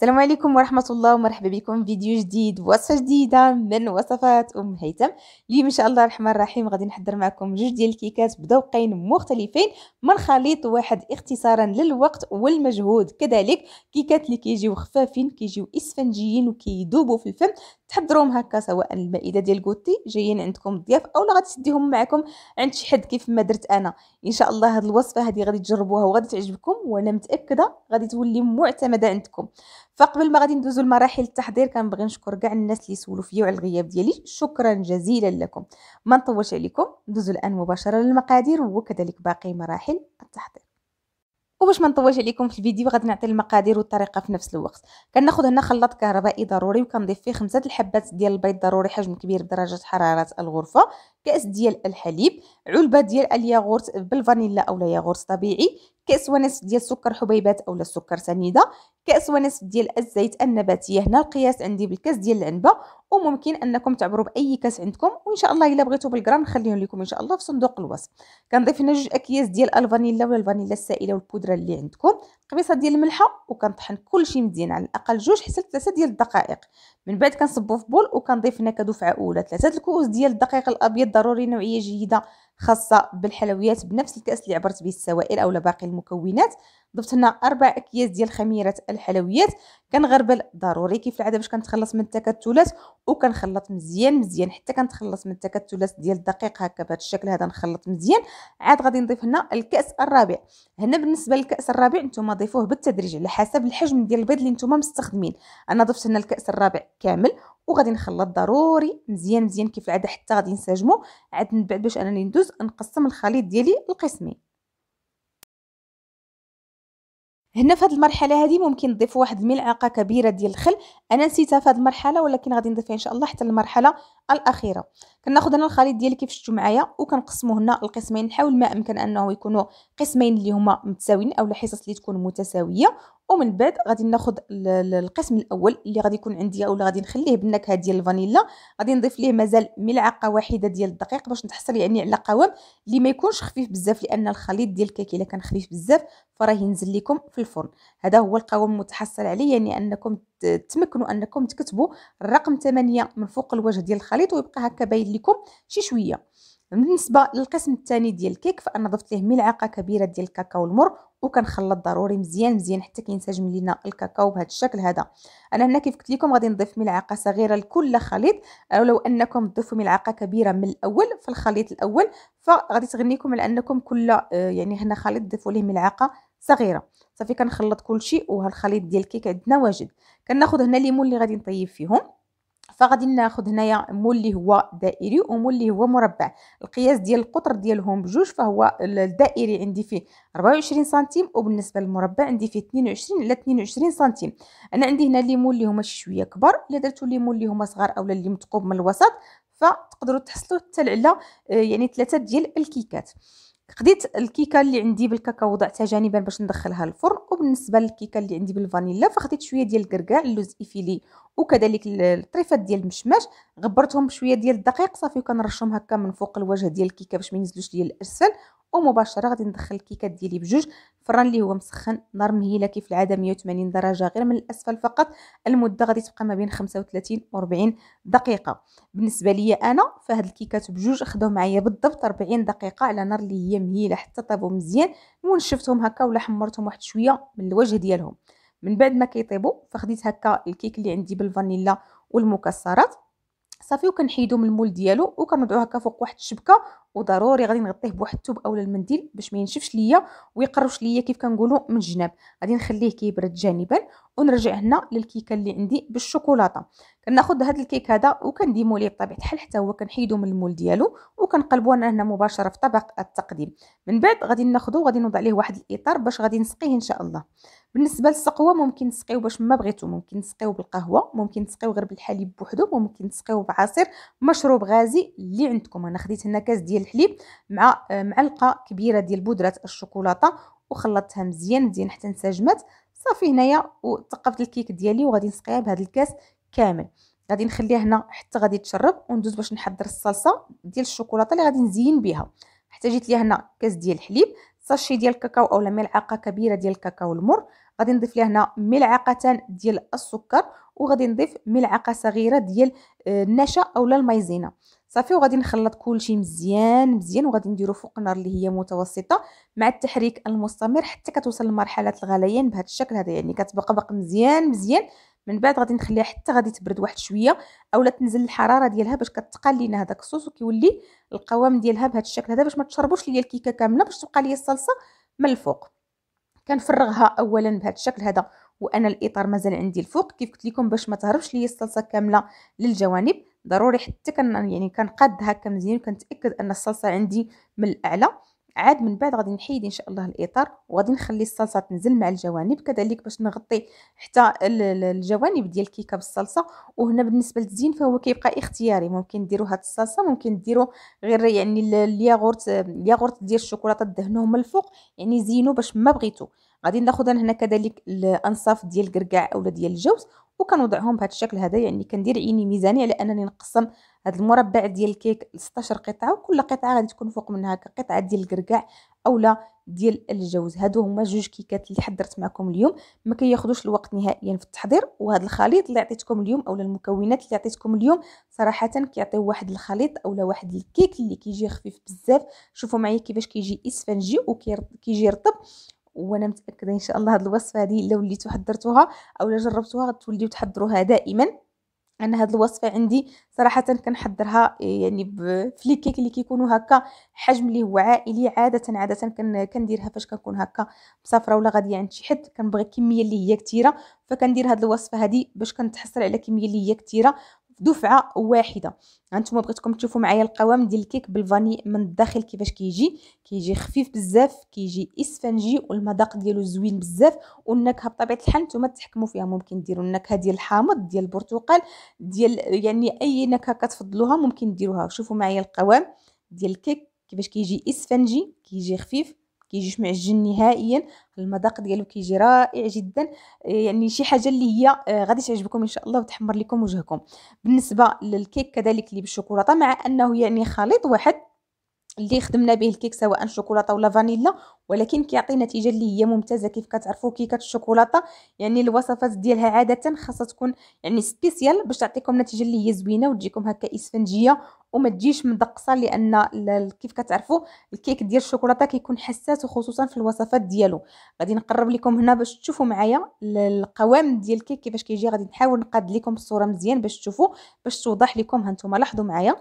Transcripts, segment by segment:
السلام عليكم ورحمة الله ومرحبا بكم فيديو جديد وصفة جديدة من وصفات أم هيثم اليوم إن شاء الله الرحمن الرحيم غادي نحضر معكم جوج ديال الكيكات بذوقين مختلفين من خليط واحد اختصارا للوقت والمجهود كذلك كيكات اللي كيجيو خفافين كيجيو إسفنجيين وكيدوبوا في الفم تحضروهم هكا سواء المائدة ديال كوتي جايين عندكم ضياف أولا غادي تديهم معكم عند شي حد كيف ما درت أنا إن شاء الله هاد الوصفة هذه غادي تجربوها وغادي تعجبكم وأنا متأكدة غادي تولي معتمدة عندكم فقبل ما غادي ندوزو لمراحل التحضير كنبغي نشكر كاع الناس اللي سولوا فيا وعلى الغياب ديالي شكرا جزيلا لكم ما نطولش عليكم ندوزو الان مباشره للمقادير وكذلك باقي مراحل التحضير وباش ما نطولش عليكم في الفيديو غادي نعطي المقادير والطريقه في نفس الوقت كناخذ هنا خلاط كهربائي ضروري وكنضيف فيه خمسة الحبات ديال البيض ضروري حجم كبير بدرجه حراره الغرفه كاس ديال الحليب علبه ديال الياغورت بالفانيلا اولا ياغورت طبيعي كاس ونص ديال سكر حبيبات اولا سكر سنيده كاس ونصف ديال الزيت النباتيه هنا القياس عندي بالكاس ديال العنبه وممكن انكم تعبروا باي كاس عندكم وان شاء الله الا بغيتوا بالجرام نخليهم لكم ان شاء الله في صندوق الوصف كنضيف هنا جوج اكياس ديال الفانيلا ولا الفانيلا السائله والبودره اللي عندكم قبيصه ديال الملحه وكنطحن كلشي مزيان على الاقل جوج حتى ثلاثه ديال الدقائق من بعد كنصبو في بول وكنضيف هنا كدفعه اولى ثلاثه الكؤوس ديال الدقيق الابيض ضروري نوعيه جيده خاصه بالحلويات بنفس الكاس اللي عبرت به السوائل اولا باقي المكونات ضفت هنا اربع اكياس ديال خميره الحلويات كنغربل ضروري كيف العاده باش كنتخلص من التكتلات وكنخلط مزيان مزيان حتى كنتخلص من التكتلات ديال الدقيق هكا بهذا الشكل هذا نخلط مزيان عاد غادي نضيف هنا الكاس الرابع هنا بالنسبه للكاس الرابع نتوما ضيفوه بالتدريج على حسب الحجم ديال البيض اللي نتوما مستخدمين انا ضفت هنا الكاس الرابع كامل وغادي نخلط ضروري مزيان مزيان كيف العاده حتى غادي نسجمو عاد من بعد باش انني ندوز نقسم الخليط ديالي لقسمين هنا في هذه المرحله هذه ممكن نضيف واحد الملعقه كبيره ديال الخل انا نسيتها في هذه المرحله ولكن غادي نضيفها ان شاء الله حتى المرحله الاخيره كناخذ انا الخليط ديالي كيف شفتوا معايا وكنقسمه هنا لقسمين نحاول ما امكن انه يكونوا قسمين اللي هما متساويين او حصص اللي تكون متساويه ومن بعد غادي ناخذ القسم الاول اللي غادي يكون عندي ولا غادي نخليه بالنكهه ديال الفانيلا غادي نضيف ليه مازال ملعقه واحده ديال الدقيق باش نتحصل يعني على قوام اللي ما يكونش خفيف بزاف لان الخليط ديال الكيك الا كان خفيف بزاف فراه ينزل لكم في الفرن هذا هو القوام المتحصل عليه يعني انكم تمكنوا انكم تكتبوا الرقم 8 من فوق الوجه ديال الخليط ويبقى هكا باين لكم شي شويه بالنسبه للقسم الثاني ديال الكيك فانا ضفت ليه ملعقه كبيره ديال الكاكاو المر وكنخلط ضروري مزيان مزيان حتى كينسجم لينا الكاكاو بهذا الشكل هذا انا هنا كيف قلت لكم غادي نضيف ملعقه صغيره لكل خليط او لو انكم تضيفوا ملعقه كبيره من الاول في الخليط الاول فغادي تغنيكم على انكم كل آه، يعني هنا خليط ضيفوا ليه ملعقه صغيره صافي كنخلط كلشي وهالخليط ديال الكيك عندنا واجد كناخذ هنا ليمون اللي غادي نطيب فيهم فغادي ناخذ هنايا مول اللي هو دائري ومول اللي هو مربع القياس ديال القطر ديالهم بجوج فهو الدائري عندي فيه 24 سنتيم وبالنسبه للمربع عندي فيه 22 على 22 سنتيم انا عندي هنا مول اللي هما شويه كبار الا درتو مول اللي هما صغار اولا اللي مثقوب من الوسط فتقدروا تحصلوا حتى على آه، يعني ثلاثه ديال الكيكات خديت الكيكه اللي عندي بالكاكاو وضعتها جانبا باش ندخلها الفرن وبالنسبه للكيكه اللي عندي بالفانيلا فخديت شويه ديال الكركاع اللوز ايفيلي وكذلك الطريفات ديال المشماش غبرتهم بشويه ديال الدقيق صافي وكنرشهم هكا من فوق الوجه ديال الكيكه باش ما ينزلوش ليا الاسفل ومباشره غادي ندخل الكيكه ديالي بجوج الفران اللي هو مسخن نار مهيله كيف العاده 180 درجه غير من الاسفل فقط المده غادي تبقى ما بين 35 و 40 دقيقه بالنسبه ليا انا فهاد الكيكات بجوج خداو معايا بالضبط 40 دقيقه على نار اللي هي مهيله حتى طابو مزيان ونشفتهم هكا ولا حمرتهم واحد شويه من الوجه ديالهم من بعد ما كيطيبوا فخديت هكا الكيك اللي عندي بالفانيلا والمكسرات صافي وكنحيدو من المول ديالو وكنوضعو هكا فوق واحد الشبكه وضروري غادي نغطيه بواحد الثوب اولا المنديل باش ما ينشفش ليا ويقرش ليا كيف كنقولوا من الجناب غادي نخليه كيبرد جانبا ونرجع هنا للكيكه اللي عندي بالشوكولاته كناخذ هذا الكيك هذا وكنديمو ليه بطبيعه الحال حتى هو كنحيدو من المول ديالو وكنقلبو انا هنا مباشره في طبق التقديم من بعد غادي ناخذو غادي نوضع ليه واحد الاطار باش غادي نسقيه ان شاء الله بالنسبه للسقوه ممكن تسقيو باش ما بغيتو ممكن تسقيو بالقهوه ممكن تسقيو غير بالحليب بوحدو ممكن تسقيو بعصير مشروب غازي اللي عندكم انا خديت هنا كاس ديال الحليب مع آه، معلقه كبيره ديال بودره الشوكولاته وخلطتها مزيان مزيان حتى انسجمت صافي هنايا وثقفت الكيك ديالي وغادي نسقيها بهذا الكاس كامل غادي نخليها هنا حتى غادي تشرب وندوز باش نحضر الصلصه ديال الشوكولاته اللي غادي نزين بها احتاجيت ليها هنا كاس ديال الحليب ساشي ديال الكاكاو اولا ملعقه كبيره ديال الكاكاو المر غادي نضيف ليه هنا ملعقتان ديال السكر وغادي نضيف ملعقه صغيره ديال آه، النشا اولا المايزينا صافي وغادي نخلط كلشي مزيان مزيان وغادي نديرو فوق النار اللي هي متوسطه مع التحريك المستمر حتى كتوصل لمرحله الغليان بهذا الشكل هذا يعني كتبقى باق مزيان مزيان من بعد غادي نخليها حتى غادي تبرد واحد شويه اولا تنزل الحراره ديالها باش كتقال لينا هذاك الصوص وكيولي القوام ديالها بهذا الشكل هذا باش ما تشربوش ليا الكيكه كامله باش تبقى ليا الصلصه من الفوق كنفرغها اولا بهذا الشكل هذا وانا الاطار مازال عندي الفوق كيف قلت لكم باش ما تهربش ليا الصلصه كامله للجوانب ضروري حتى كان يعني كنقادها هكا مزيان كنتاكد ان الصلصه عندي من الاعلى عاد من بعد غادي نحيد ان شاء الله الاطار وغادي نخلي الصلصه تنزل مع الجوانب كذلك باش نغطي حتى الجوانب ديال الكيكه بالصلصه وهنا بالنسبه للتزيين فهو كيبقى اختياري ممكن ديروا هاد الصلصه ممكن ديروا غير يعني الياغورت الياغورت ديال الشوكولاته دهنوه من الفوق يعني زينوا باش ما بغيتو غادي ناخذ هنا كذلك الانصاف ديال الكركاع اولا ديال الجوز وكنوضعهم بهذا الشكل هذا يعني كندير عيني ميزانيه على انني نقسم هذا المربع ديال الكيك ل 16 قطعه وكل قطعه غادي تكون فوق منها كقطعه ديال الكركاع اولا ديال الجوز هادو هما جوج كيكات اللي حضرت معكم اليوم ما كياخذوش الوقت نهائيا في التحضير وهذا الخليط اللي عطيتكم اليوم اولا المكونات اللي عطيتكم اليوم صراحه كيعطيو واحد الخليط اولا واحد الكيك اللي كيجي خفيف بزاف شوفوا معايا كيفاش كيجي اسفنجي وكيجي رطب وانا متاكده ان شاء الله هذه الوصفه هذه لو وليتو حضرتوها او لا جربتوها غتوليو تحضروها دائما انا هاد الوصفه عندي صراحه كنحضرها آه، يعني في لي كيك اللي كيكونوا هكا حجم اللي هو عائلي عاده عاده كنديرها فاش كنكون هكا مسافره ولا غاديه عند شي حد كنبغي كميه اللي هي كثيره فكندير هاد الوصفه هادي باش كنتحصل على كميه اللي هي كثيره دفعه واحده هانتوما بغيتكم تشوفوا معايا القوام ديال الكيك بالفاني من الداخل كيفاش كيجي كيجي خفيف بزاف كيجي اسفنجي والمذاق ديالو زوين بزاف والنكهه بطبيعه الحال نتوما تحكموا فيها ممكن ديروا النكهه ديال الحامض ديال البرتقال ديال يعني اي نكهه كتفضلوها ممكن ديروها شوفوا معايا القوام ديال الكيك كيفاش كيجي اسفنجي كيجي خفيف كيجيش معجن نهائيا المذاق ديالو كيجي رائع جدا آه، يعني شي حاجه اللي هي آه، غادي تعجبكم ان شاء الله وتحمر لكم وجهكم بالنسبه للكيك كذلك اللي بالشوكولاته مع انه يعني خليط واحد اللي خدمنا به الكيك سواء شوكولاته ولا فانيلا ولكن كيعطي نتيجه اللي هي ممتازه كيف كتعرفوا كيكات الشوكولاته يعني الوصفات ديالها عاده خاصها تكون يعني سبيسيال باش تعطيكم نتيجه اللي هي زوينه وتجيكم هكا اسفنجيه وما تجيش مدقصه لان كيف كتعرفوا الكيك ديال الشوكولاته كيكون حساس وخصوصا في الوصفات ديالو غادي نقرب لكم هنا باش تشوفوا معايا القوام ديال الكيك كيفاش كيجي غادي نحاول نقاد لكم الصوره مزيان باش تشوفوا باش توضح لكم هانتوما لاحظوا معايا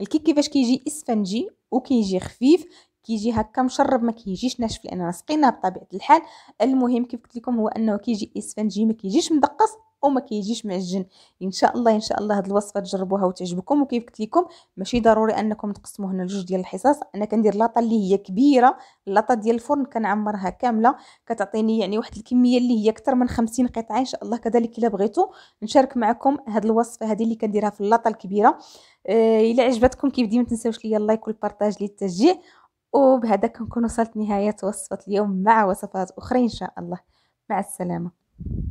الكيك كيفاش كيجي اسفنجي وكيجي خفيف كيجي هكا مشرب ما كيجيش ناشف لان راه سقيناه بطبيعه الحال المهم كيف قلت لكم هو انه كيجي اسفنجي ما كيجيش مدقص وما كيجيش معجن ان شاء الله ان شاء الله هاد الوصفه تجربوها وتعجبكم وكيف قلت لكم ماشي ضروري انكم تقسموا هنا لجوج ديال الحصص انا كندير لاطه اللي هي كبيره اللاطه ديال الفرن كنعمرها كامله كتعطيني يعني واحد الكميه اللي هي اكثر من 50 قطعه ان شاء الله كذلك الا بغيتو نشارك معكم هاد الوصفه هذه اللي كنديرها في اللاطه الكبيره آه، الا عجبتكم كيف ديما تنساوش ليا اللايك والبارطاج للتشجيع وبهذا كنكون وصلت نهايه وصفه اليوم مع وصفات اخرى ان شاء الله مع السلامه